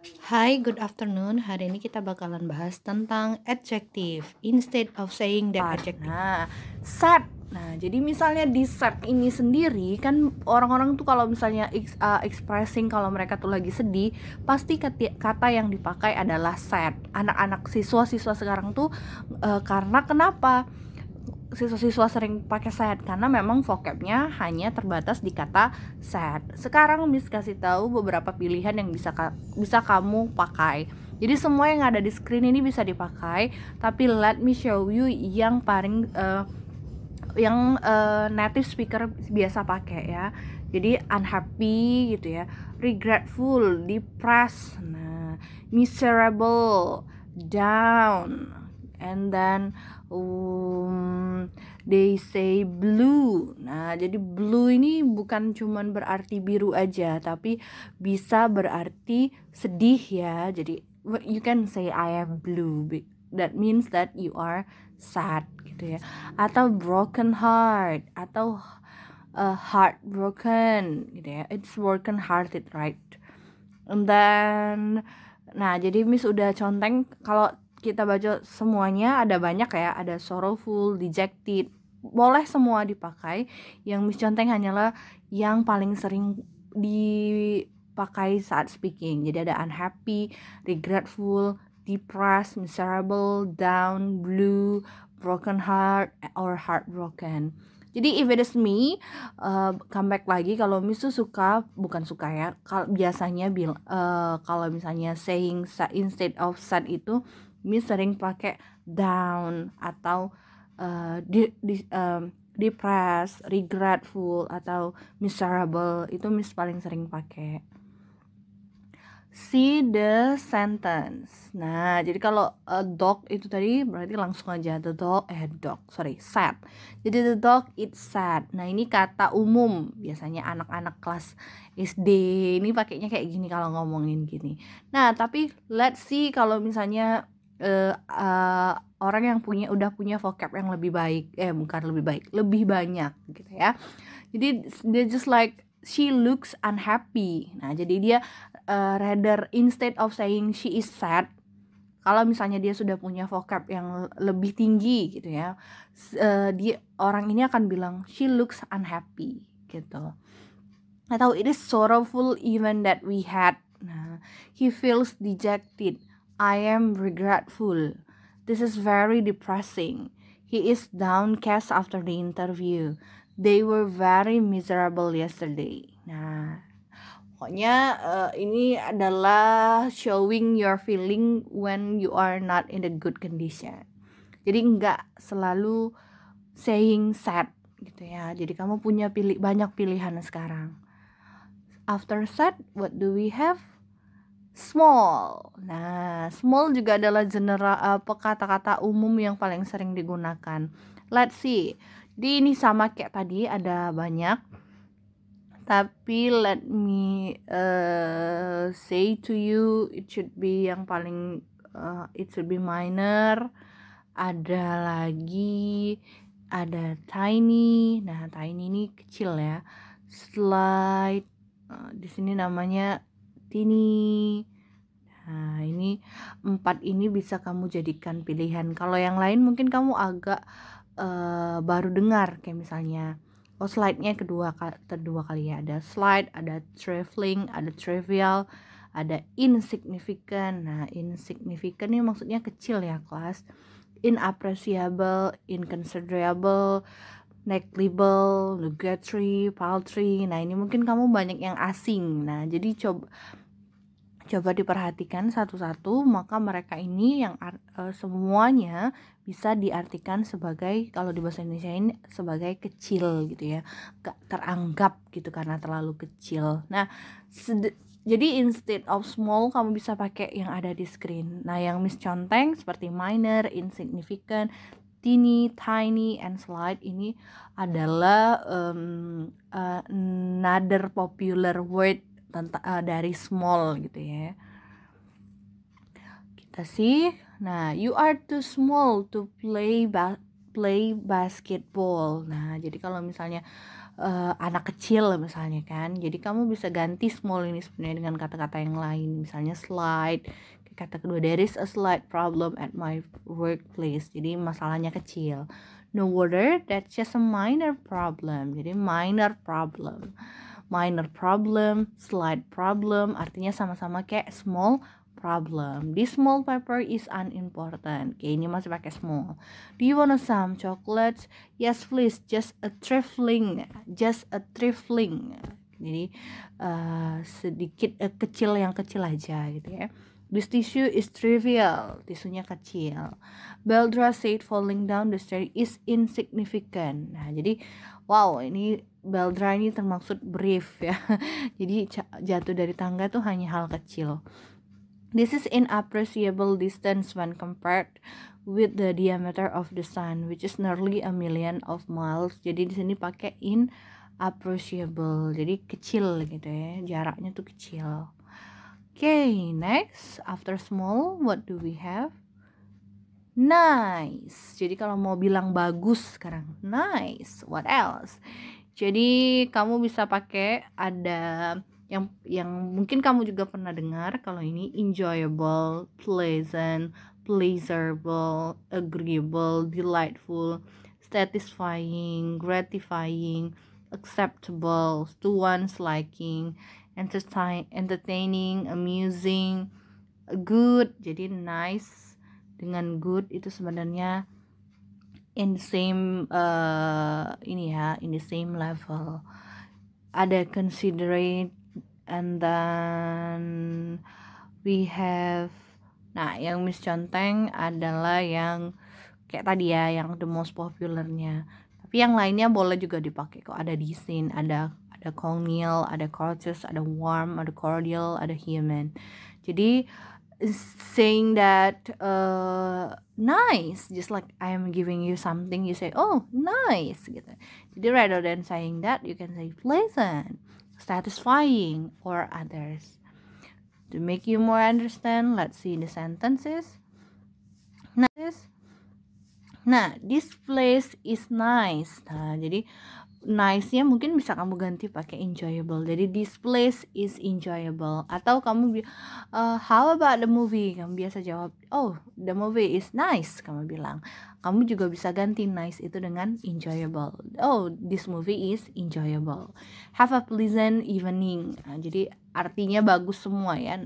Hai, good afternoon. Hari ini kita bakalan bahas tentang adjective instead of saying the adjective. Nah, set. Nah, jadi misalnya di set ini sendiri kan orang-orang tuh kalau misalnya uh, expressing kalau mereka tuh lagi sedih, pasti kata, kata yang dipakai adalah set. Anak-anak siswa-siswa sekarang tuh uh, karena kenapa? siswa-siswa sering pakai sad karena memang vocabnya hanya terbatas di kata sad. Sekarang Miss kasih tahu beberapa pilihan yang bisa ka bisa kamu pakai. Jadi semua yang ada di screen ini bisa dipakai, tapi let me show you yang paling uh, yang uh, native speaker biasa pakai ya. Jadi unhappy gitu ya, regretful, depressed, nah, miserable, down, and then um, they say blue. Nah, jadi blue ini bukan cuman berarti biru aja, tapi bisa berarti sedih ya. Jadi you can say I am blue. That means that you are sad gitu ya. Atau broken heart atau uh, heartbroken gitu ya. It's broken hearted, right? And then Nah, jadi Miss udah conteng kalau kita baca semuanya ada banyak ya ada sorrowful, dejected, boleh semua dipakai. Yang Miss hanyalah yang paling sering dipakai saat speaking. Jadi ada unhappy, regretful, depressed, miserable, down, blue, broken heart, or heartbroken. Jadi if it is me, uh, comeback lagi kalau Miss suka bukan suka ya. Kalau biasanya bil uh, kalau misalnya saying sad instead of sad itu Miss sering pakai down atau uh, di, di um, depressed, regretful atau miserable itu Miss paling sering pakai. See the sentence. Nah, jadi kalau a dog itu tadi berarti langsung aja the dog eh dog, sorry, sad. Jadi the dog it sad. Nah, ini kata umum. Biasanya anak-anak kelas SD ini pakainya kayak gini kalau ngomongin gini. Nah, tapi let's see kalau misalnya uh, uh, orang yang punya udah punya vocab yang lebih baik eh bukan lebih baik lebih banyak gitu ya jadi dia just like she looks unhappy nah jadi dia uh, rather instead of saying she is sad kalau misalnya dia sudah punya vocab yang lebih tinggi gitu ya uh, dia orang ini akan bilang she looks unhappy gitu atau it is sorrowful even that we had nah he feels dejected I am regretful. This is very depressing. He is downcast after the interview. They were very miserable yesterday. Nah, pokoknya uh, ini adalah showing your feeling when you are not in a good condition. Jadi nggak selalu saying sad gitu ya. Jadi kamu punya pilih banyak pilihan sekarang. After sad, what do we have? small. Nah, small juga adalah general apa eh, kata-kata umum yang paling sering digunakan. Let's see. Di ini sama kayak tadi ada banyak. Tapi let me uh, say to you it should be yang paling uh, it should be minor. Ada lagi ada tiny. Nah, tiny ini kecil ya. Slide uh, di sini namanya seperti ini Nah, ini empat ini bisa kamu jadikan pilihan. Kalau yang lain mungkin kamu agak uh, baru dengar, kayak misalnya, oh slide-nya kedua kedua kali ya ada slide, ada traveling, ada trivial, ada insignificant. Nah, insignificant ini maksudnya kecil ya kelas, inappreciable, inconsiderable, neck libel, nugatory, paltry. Nah, ini mungkin kamu banyak yang asing. Nah, jadi coba coba diperhatikan satu-satu, maka mereka ini yang uh, semuanya bisa diartikan sebagai kalau di bahasa Indonesia ini sebagai kecil gitu ya. Gak teranggap gitu karena terlalu kecil. Nah, jadi instead of small kamu bisa pakai yang ada di screen. Nah, yang misconteng seperti minor, insignificant, teeny, tiny, and slide ini adalah um, uh, another popular word tentang uh, eh, dari small gitu ya. Kita sih, nah you are too small to play ba play basketball. Nah jadi kalau misalnya uh, anak kecil misalnya kan, jadi kamu bisa ganti small ini sebenarnya dengan kata-kata yang lain, misalnya slide, kata kedua there is a slight problem at my workplace jadi masalahnya kecil no water that's just a minor problem jadi minor problem minor problem slight problem artinya sama-sama kayak small problem this small paper is unimportant kayak ini masih pakai small do you want some chocolates yes please just a trifling just a trifling jadi uh, sedikit uh, kecil yang kecil aja gitu ya This tissue is trivial, tisunya kecil. Beldra said falling down the stair is insignificant. Nah, jadi wow, ini Beldra ini termaksud brief ya. Jadi jatuh dari tangga tuh hanya hal kecil. This is inappreciable distance when compared with the diameter of the sun, which is nearly a million of miles. Jadi di sini pakai in appreciable jadi kecil gitu ya jaraknya tuh kecil Okay, next after small what do we have? Nice. Jadi kalau mau bilang bagus sekarang nice. What else? Jadi kamu bisa pakai ada yang yang mungkin kamu juga pernah dengar kalau ini enjoyable, pleasant, pleasurable, agreeable, delightful, satisfying, gratifying, acceptable, to one's liking entertain, entertaining, amusing, good. Jadi nice dengan good itu sebenarnya in the same uh, ini ya, in the same level. Ada considerate and then we have nah yang Miss Conteng adalah yang kayak tadi ya yang the most populernya tapi yang lainnya boleh juga dipakai kok ada di scene ada ada colonial, ada courteous, ada warm, ada cordial, ada human. Jadi saying that uh, nice just like I am giving you something you say oh nice gitu. Jadi rather than saying that you can say pleasant, satisfying or others. To make you more understand, let's see the sentences. Nah, nah, this place is nice. Nah, jadi nice-nya mungkin bisa kamu ganti pakai enjoyable. Jadi this place is enjoyable atau kamu uh, how about the movie? Kamu biasa jawab, "Oh, the movie is nice." Kamu bilang. Kamu juga bisa ganti nice itu dengan enjoyable. "Oh, this movie is enjoyable." Have a pleasant evening. Nah, jadi artinya bagus semua ya.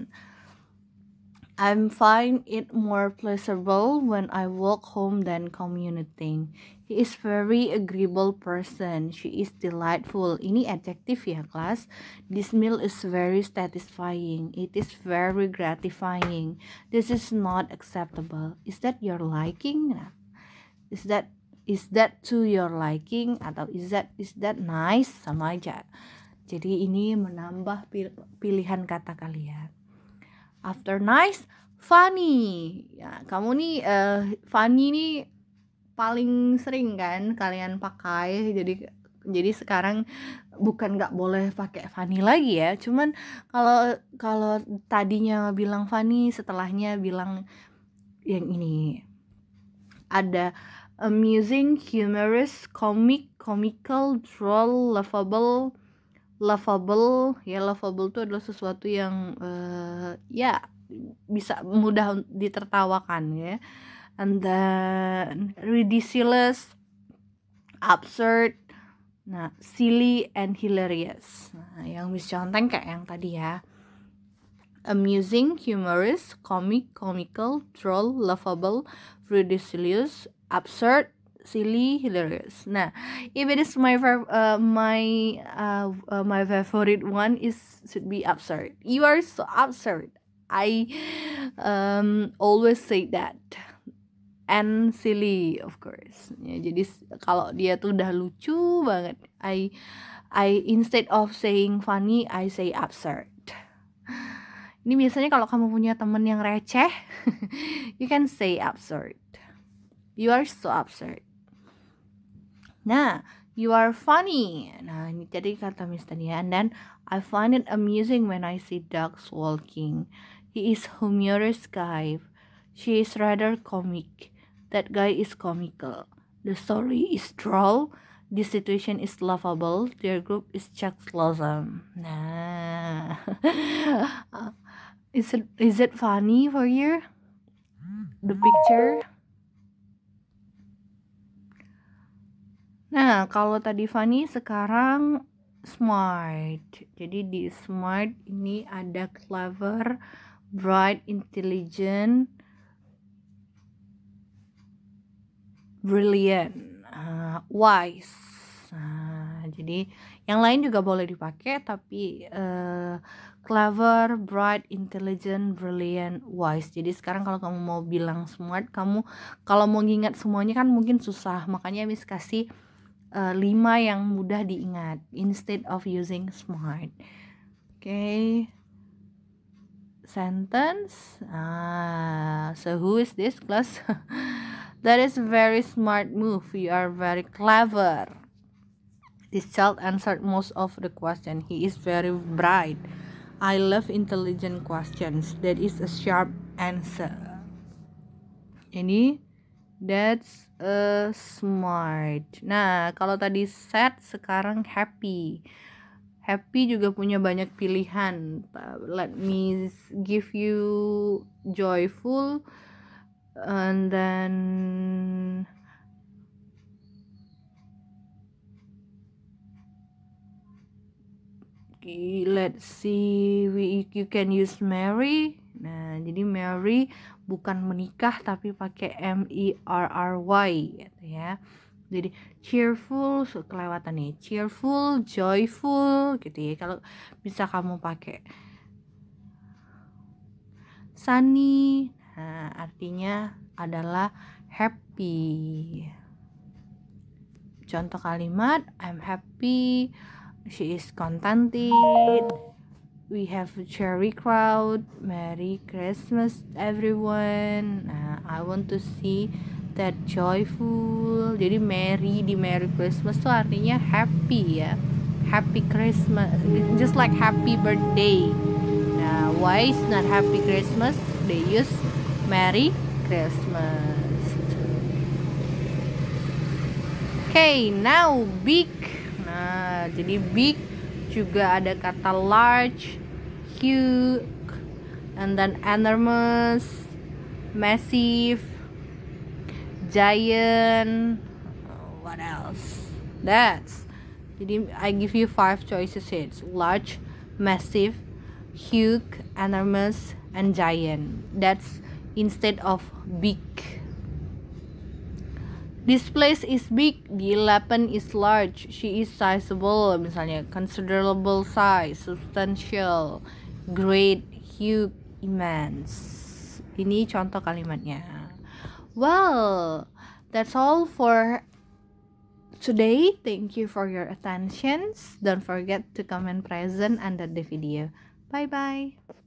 I'm find it more pleasurable when I walk home than commuting. He is very agreeable person. She is delightful. Ini adjektif ya, kelas. This meal is very satisfying. It is very gratifying. This is not acceptable. Is that your liking? Is that is that to your liking atau is that is that nice sama aja. Jadi ini menambah pilihan kata kalian. After nice, funny. Ya, kamu nih uh, funny nih paling sering kan kalian pakai. Jadi jadi sekarang bukan nggak boleh pakai funny lagi ya cuman kalau kalau tadinya bilang funny, setelahnya bilang yang ini ada amusing humorous comic comical droll laughable lovable ya lovable itu adalah sesuatu yang uh, ya bisa mudah ditertawakan ya and then ridiculous absurd nah silly and hilarious nah, yang bisa Conten kayak yang tadi ya amusing humorous comic comical troll, lovable ridiculous absurd silly hilarious nah if it is my uh, my uh, uh, my favorite one is should be absurd you are so absurd i um, always say that and silly of course ya, jadi kalau dia tuh udah lucu banget I I instead of saying funny I say absurd ini biasanya kalau kamu punya temen yang receh you can say absurd you are so absurd Nah, you are funny. Nah, ini jadi kata misternya. And then I find it amusing when I see dogs walking. He is humorous guy. She is rather comic. That guy is comical. The story is droll. The situation is laughable. Their group is Chuck Blossom. Nah. is it is it funny for you? The picture? Nah, kalau tadi Fanny sekarang smart. Jadi di smart ini ada clever, bright, intelligent, brilliant, uh, wise. Nah, jadi yang lain juga boleh dipakai tapi uh, clever, bright, intelligent, brilliant, wise. Jadi sekarang kalau kamu mau bilang smart, kamu kalau mau ingat semuanya kan mungkin susah. Makanya Miss kasih uh, lima yang mudah diingat instead of using smart. Oke. Okay. Sentence. Ah, so who is this class? That is very smart move. You are very clever. This child answered most of the question. He is very bright. I love intelligent questions. That is a sharp answer. Ini That's a uh, smart. Nah, kalau tadi sad, sekarang happy. Happy juga punya banyak pilihan. Let me give you joyful and then let's see we you can use Mary Nah, jadi Mary bukan menikah tapi pakai M E R R Y gitu ya. Jadi cheerful kelewatan nih, cheerful, joyful gitu ya. Kalau bisa kamu pakai sunny, nah, artinya adalah happy. Contoh kalimat I'm happy, she is contented we have a cherry crowd merry christmas everyone nah, i want to see that joyful jadi merry di merry christmas tuh artinya happy ya happy christmas just like happy birthday nah why is not happy christmas they use merry christmas okay now big nah jadi big juga ada kata large huge and then enormous massive giant what else that's jadi I give you five choices here it's large massive huge enormous and giant that's instead of big This place is big, the elephant is large, she is sizable, misalnya considerable size, substantial, great, huge, immense. Ini contoh kalimatnya. Well, that's all for today. Thank you for your attentions. Don't forget to comment present under the video. Bye bye.